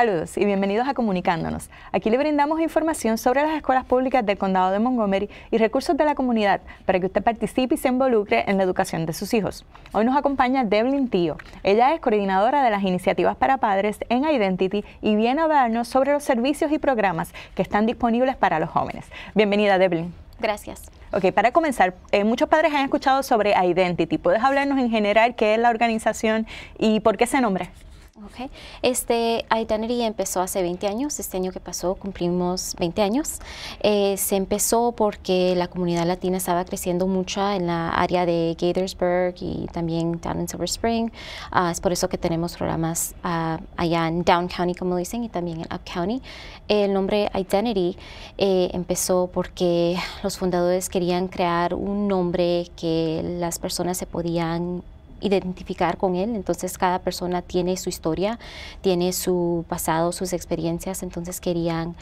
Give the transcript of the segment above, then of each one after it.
Saludos y bienvenidos a Comunicándonos. Aquí le brindamos información sobre las escuelas públicas del condado de Montgomery y recursos de la comunidad para que usted participe y se involucre en la educación de sus hijos. Hoy nos acompaña Devlin Tío. Ella es coordinadora de las iniciativas para padres en Identity y viene a hablarnos sobre los servicios y programas que están disponibles para los jóvenes. Bienvenida, Devlin. Gracias. Ok, para comenzar, eh, muchos padres han escuchado sobre Identity. ¿Puedes hablarnos en general qué es la organización y por qué se nombre. Okay. Este, Identity empezó hace 20 años, este año que pasó cumplimos 20 años. Eh, se empezó porque la comunidad latina estaba creciendo mucho en la área de Gaithersburg y también down en Silver Spring. Ah, es por eso que tenemos programas ah, allá en Down County, como dicen, y también en Up County. El nombre Identity eh, empezó porque los fundadores querían crear un nombre que las personas se podían identificar con él. Entonces cada persona tiene su historia, tiene su pasado, sus experiencias, entonces querían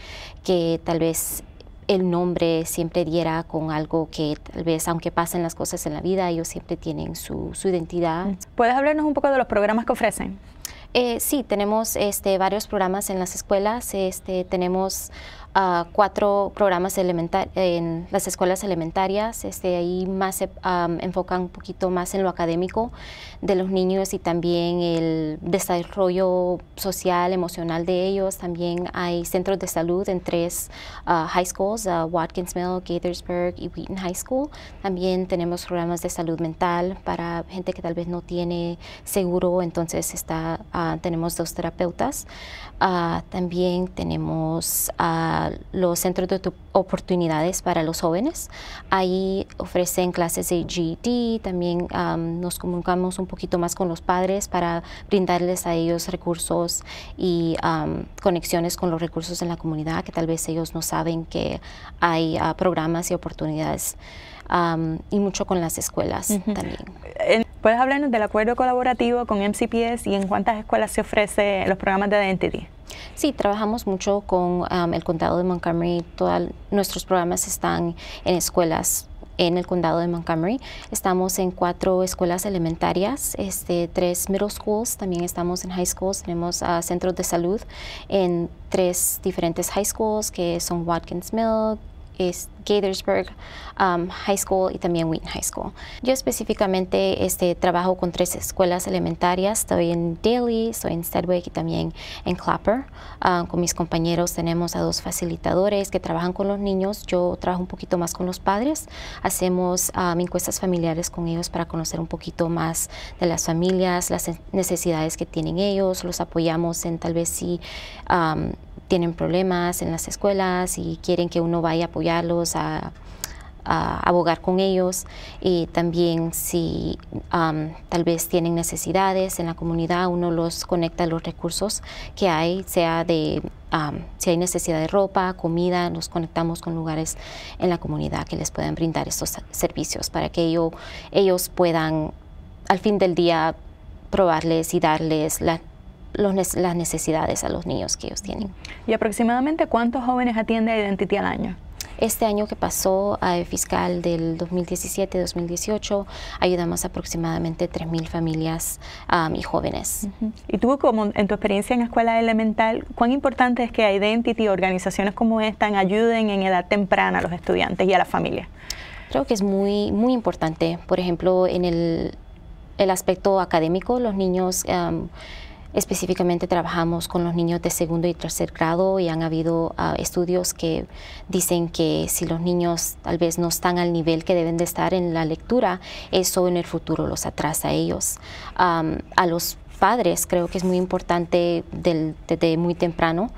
que tal vez el nombre siempre diera con algo que tal vez, aunque pasen las cosas en la vida, ellos siempre tienen su, identidad. Mm. ¿Puedes hablarnos un poco de los programas que ofrecen? Eh, sí, tenemos este, varios programas en las escuelas. Este, tenemos cuatro programas en las escuelas elementarias. Este, ahí más se enfocan un poquito más en lo académico de los niños y también el desarrollo social, emocional de ellos. También hay centros de salud en tres ah, high schools, ah, Watkins Mill, Gaithersburg y Wheaton High School. También tenemos programas de salud mental para gente que tal vez no tiene seguro, entonces está, ah, tenemos dos terapeutas. también tenemos los centros de oportunidades para los jóvenes. Ahí ofrecen clases de GED, también nos comunicamos un poquito más con los padres para brindarles a ellos recursos y conexiones con los recursos en la comunidad, que tal vez ellos no saben que hay ah, programas y oportunidades. y mucho con las escuelas también. ¿Puedes hablarnos del acuerdo colaborativo con MCPS y en cuántas escuelas se ofrece los programas de Identity? Sí, trabajamos mucho con um, el condado de Montgomery. Todos nuestros programas están en escuelas en el condado de Montgomery. Estamos en cuatro escuelas elementarias, este, tres middle schools, también estamos en high schools, tenemos centros de salud en tres diferentes high schools que son Watkins Mill, es Gaithersburg um, High School y también Wheaton High School. Yo específicamente este, trabajo con tres escuelas elementarias. Estoy en Daly, estoy en Sedgwick y también en Clapper. Ah, con mis compañeros tenemos a dos facilitadores que trabajan con los niños. Yo trabajo un poquito más con los padres. Hacemos um, encuestas familiares con ellos para conocer un poquito más de las familias, las necesidades que tienen ellos. Los apoyamos en tal vez si... Um, tienen problemas en las escuelas y quieren que uno vaya a apoyarlos, a, abogar con ellos y también si tal vez tienen necesidades en la comunidad, uno los conecta a los recursos que hay, sea de si hay necesidad de ropa, comida, nos conectamos con lugares en la comunidad que les puedan brindar estos servicios para que ellos puedan al fin del día probarles y darles la, las necesidades a los niños que ellos tienen. ¿Y aproximadamente cuántos jóvenes atiende Identity al año? Este año que pasó, a fiscal del 2017-2018, ayudamos aproximadamente 3.000 familias a y jóvenes. Y tú, como en tu experiencia en escuela elemental, ¿cuán importante es que Identity, organizaciones como esta, ayuden en edad temprana a los estudiantes y a las familias? Creo que es muy, muy importante. Por ejemplo, en el, el aspecto académico, los niños... Específicamente trabajamos con los niños de segundo y tercer grado y han habido ah, estudios que dicen que si los niños tal vez no están al nivel que deben de estar en la lectura, eso en el futuro los atrasa a ellos. a los padres creo que es muy importante desde muy temprano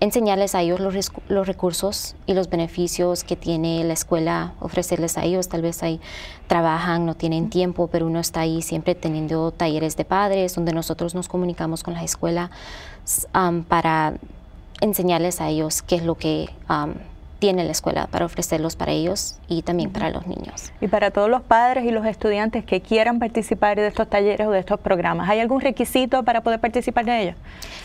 enseñarles a ellos los, recursos y los beneficios que tiene la escuela, ofrecerles a ellos, tal vez ahí trabajan, no tienen tiempo, pero uno está ahí siempre teniendo talleres de padres, donde nosotros nos comunicamos con la escuela para enseñarles a ellos qué es lo que tiene la escuela para ofrecerlos para ellos y también para los niños. Y para todos los padres y los estudiantes que quieran participar de estos talleres o de estos programas, ¿hay algún requisito para poder participar de ellos?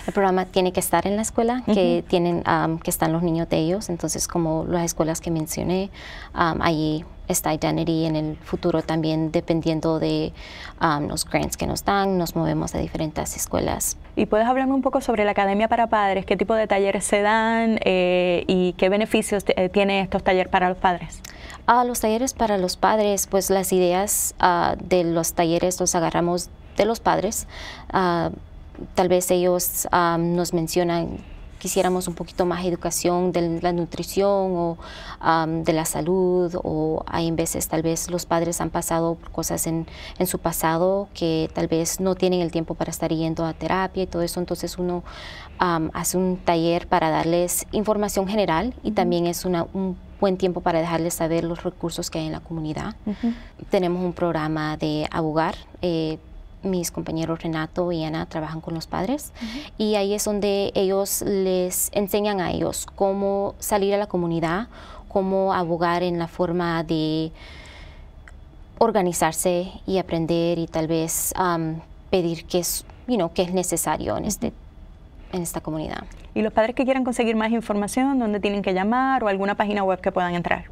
El programa tiene que estar en la escuela, que tienen, que están los niños de ellos, entonces como las escuelas que mencioné, ahí esta identity en el futuro también dependiendo de um, los grants que nos dan, nos movemos a diferentes escuelas. ¿Y puedes hablarme un poco sobre la Academia para Padres? ¿Qué tipo de talleres se dan eh, y qué beneficios eh, tiene tienen estos talleres para los padres? Ah, los talleres para los padres, pues las ideas ah, de los talleres los agarramos de los padres. Ah, tal vez ellos nos mencionan quisiéramos un poquito más educación de la nutrición o de la salud o hay en veces tal vez los padres han pasado cosas en, en, su pasado que tal vez no tienen el tiempo para estar yendo a terapia y todo eso, entonces uno hace un taller para darles información general y también es un buen tiempo para dejarles saber los recursos que hay en la comunidad. Tenemos un programa de abogar. Eh, mis compañeros Renato y Ana trabajan con los padres y ahí es donde ellos les enseñan a ellos cómo salir a la comunidad, cómo abogar en la forma de organizarse y aprender y tal vez pedir que es, que es necesario en, este, en esta comunidad. ¿Y los padres que quieran conseguir más información, dónde tienen que llamar o alguna página web que puedan entrar?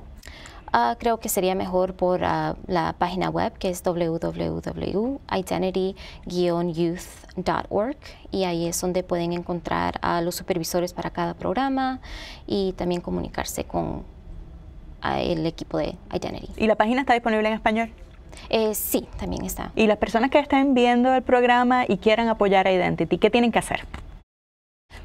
Ah, creo que sería mejor por ah, la página web que es www.identity-youth.org y ahí es donde pueden encontrar a los supervisores para cada programa y también comunicarse con ah, el equipo de Identity. ¿Y la página está disponible en español? Eh, sí, también está. Y las personas que estén viendo el programa y quieran apoyar a Identity, ¿qué tienen que hacer?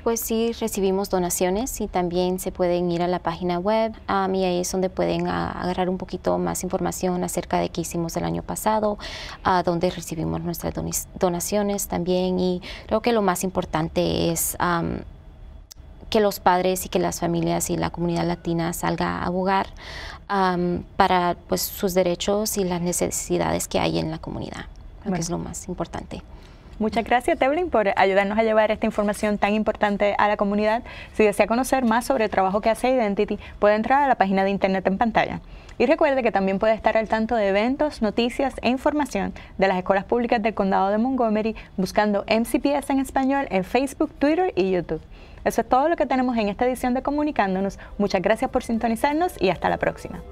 Pues sí, recibimos donaciones y también se pueden ir a la página web um, y ahí es donde pueden ah, agarrar un poquito más información acerca de qué hicimos el año pasado, a donde recibimos nuestras donaciones también y creo que lo más importante es... Um, que los padres y que las familias y la comunidad latina salga a abogar um, para pues, sus derechos y las necesidades que hay en la comunidad, que es lo más importante. Muchas gracias, Teblin, por ayudarnos a llevar esta información tan importante a la comunidad. Si desea conocer más sobre el trabajo que hace Identity, puede entrar a la página de internet en pantalla. Y recuerde que también puede estar al tanto de eventos, noticias e información de las escuelas públicas del condado de Montgomery buscando MCPS en español en Facebook, Twitter y YouTube. Eso es todo lo que tenemos en esta edición de Comunicándonos. Muchas gracias por sintonizarnos y hasta la próxima.